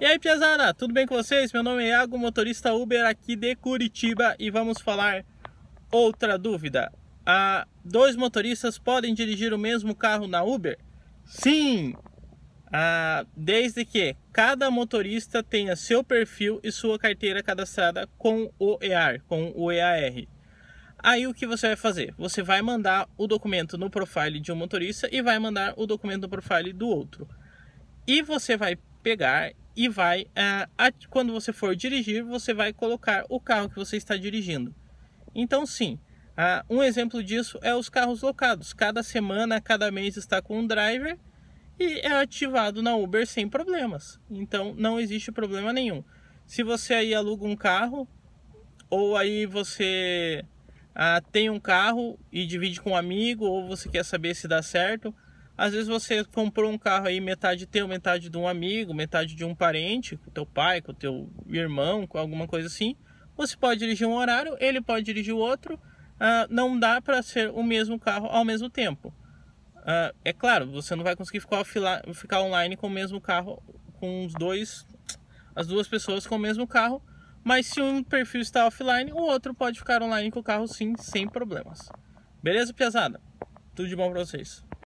E aí, Piazada, tudo bem com vocês? Meu nome é Iago, motorista Uber aqui de Curitiba e vamos falar outra dúvida. Ah, dois motoristas podem dirigir o mesmo carro na Uber? Sim! Ah, desde que cada motorista tenha seu perfil e sua carteira cadastrada com o EAR, com o EAR. Aí o que você vai fazer? Você vai mandar o documento no profile de um motorista e vai mandar o documento no profile do outro. E você vai pegar e vai, uh, quando você for dirigir, você vai colocar o carro que você está dirigindo. Então, sim, uh, um exemplo disso é os carros locados. Cada semana, cada mês está com um driver e é ativado na Uber sem problemas. Então, não existe problema nenhum. Se você aí aluga um carro ou aí você tem um carro e divide com um amigo, ou você quer saber se dá certo, às vezes você comprou um carro aí, metade teu, metade de um amigo, metade de um parente, com teu pai, com teu irmão, com alguma coisa assim. Você pode dirigir um horário, ele pode dirigir o outro. Ah, não dá para ser o mesmo carro ao mesmo tempo. Ah, é claro, você não vai conseguir ficar, ficar online com o mesmo carro, com os dois, as duas pessoas com o mesmo carro. Mas se um perfil está offline, o outro pode ficar online com o carro sim, sem problemas. Beleza, piazada? Tudo de bom para vocês.